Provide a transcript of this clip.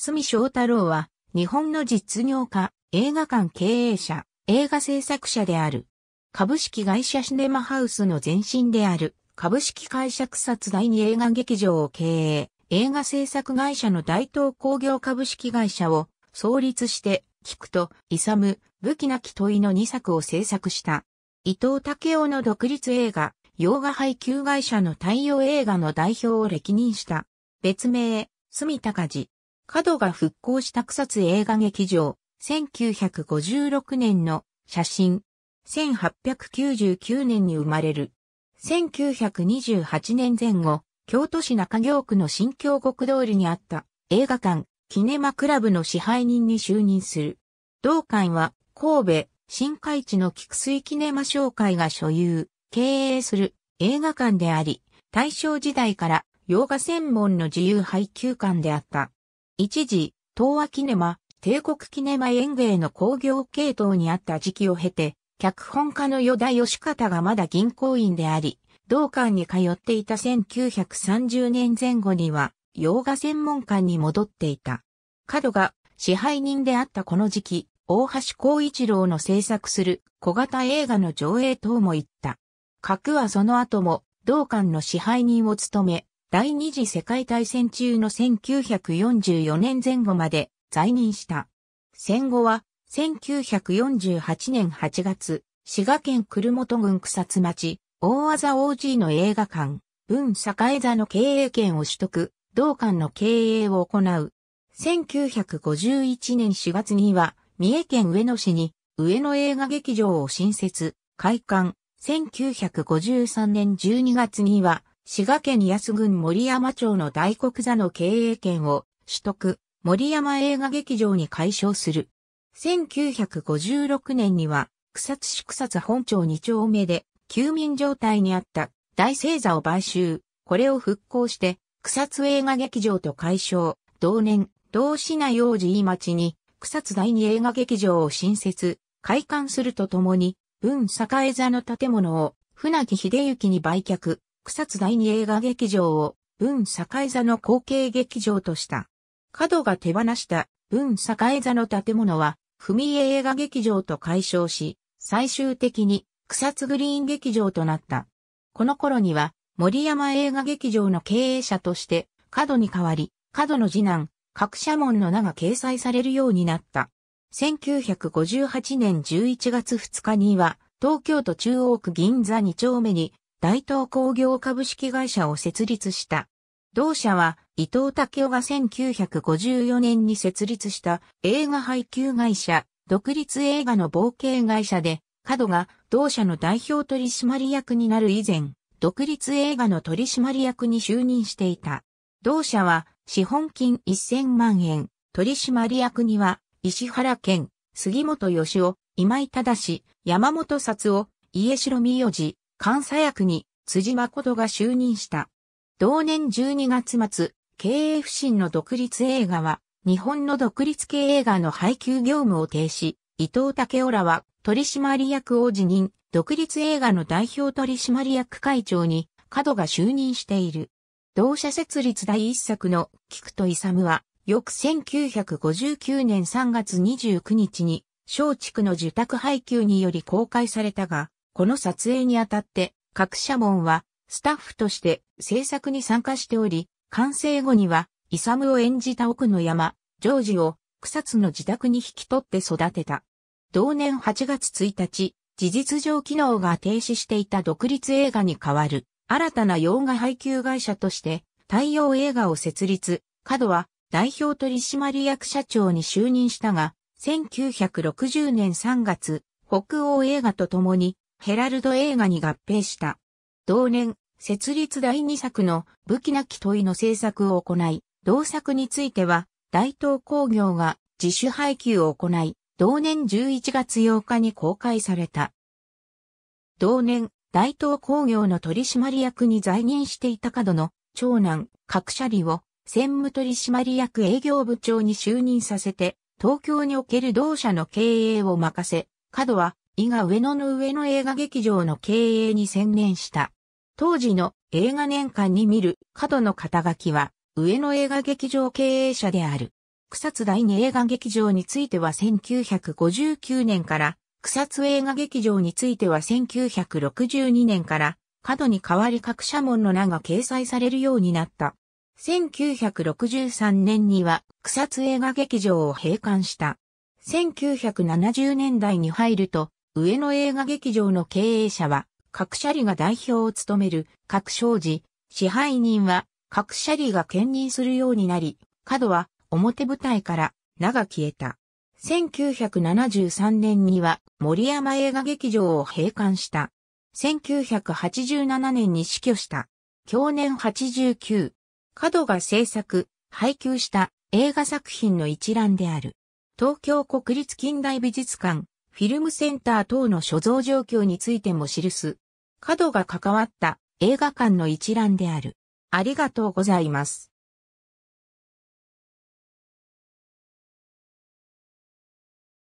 住翔太郎は、日本の実業家、映画館経営者、映画制作者である。株式会社シネマハウスの前身である、株式会社草津第二映画劇場を経営、映画制作会社の大東工業株式会社を創立して、菊と、イサム、武器なき問いの2作を制作した。伊藤武雄の独立映画、洋画配給会社の太陽映画の代表を歴任した。別名、住高寺、角が復興した草津映画劇場、1956年の写真、1899年に生まれる。1928年前後、京都市中京区の新京極通りにあった映画館、キネマクラブの支配人に就任する。同館は神戸、新海地の菊水キネマ商会が所有、経営する映画館であり、大正時代から洋画専門の自由配給館であった。一時、東亜キネマ、帝国キネマ演芸の工業系統にあった時期を経て、脚本家の与田義方がまだ銀行員であり、同館に通っていた1930年前後には、洋画専門館に戻っていた。角が支配人であったこの時期、大橋光一郎の制作する小型映画の上映等も行った。角はその後も同館の支配人を務め、第二次世界大戦中の1944年前後まで在任した。戦後は1948年8月、滋賀県久留本郡草津町、大技 OG の映画館、文栄座の経営権を取得、同館の経営を行う。1951年4月には、三重県上野市に上野映画劇場を新設、開館。1953年12月には、滋賀県安郡森山町の大黒座の経営権を取得、森山映画劇場に解消する。1956年には草津市草津本町2丁目で休眠状態にあった大星座を買収、これを復興して草津映画劇場と解消、同年、同市内王子井町に草津第二映画劇場を新設、開館するとともに、文栄座の建物を船木秀幸に売却、草津第二映画劇場を文栄座の後継劇場とした。角が手放した文栄座の建物は、踏み絵映画劇場と解消し、最終的に草津グリーン劇場となった。この頃には、森山映画劇場の経営者として、角に代わり、角の次男、各社門の名が掲載されるようになった。1958年11月2日には、東京都中央区銀座2丁目に大東工業株式会社を設立した。同社は伊藤武雄が1954年に設立した映画配給会社、独立映画の冒険会社で、角が同社の代表取締役になる以前、独立映画の取締役に就任していた。同社は資本金1000万円、取締役には石原健、杉本義夫、今井正、山本札夫、家城美代寺、監査役に辻誠が就任した。同年12月末、経営不振の独立映画は、日本の独立系映画の配給業務を停止、伊藤武雄らは取締役を辞任、独立映画の代表取締役会長に、角が就任している。同社設立第一作の菊と勇は、翌1959年3月29日に、松竹の受託配給により公開されたが、この撮影にあたって、各社門はスタッフとして制作に参加しており、完成後には、イサムを演じた奥の山、ジョージを草津の自宅に引き取って育てた。同年8月1日、事実上機能が停止していた独立映画に代わる、新たな洋画配給会社として、太陽映画を設立、角は代表取締役社長に就任したが、1960年3月、北欧映画と共にヘラルド映画に合併した。同年、設立第2作の武器なき問いの制作を行い、同作については、大東工業が自主配給を行い、同年11月8日に公開された。同年、大東工業の取締役に在任していた角の長男、角車里を専務取締役営業部長に就任させて、東京における同社の経営を任せ、角は伊賀上野の上野映画劇場の経営に専念した。当時の映画年間に見る角の肩書きは、上野映画劇場経営者である。草津第二映画劇場については1959年から、草津映画劇場については1962年から、角に代わり各社門の名が掲載されるようになった。1963年には草津映画劇場を閉館した。1970年代に入ると上野映画劇場の経営者は、各社里が代表を務める各商事、支配人は各社里が兼任するようになり、角は表舞台から名が消えた。1973年には森山映画劇場を閉館した。1987年に死去した。去年89。角が制作、配給した映画作品の一覧である。東京国立近代美術館、フィルムセンター等の所蔵状況についても記す、角が関わった映画館の一覧である。ありがとうございます。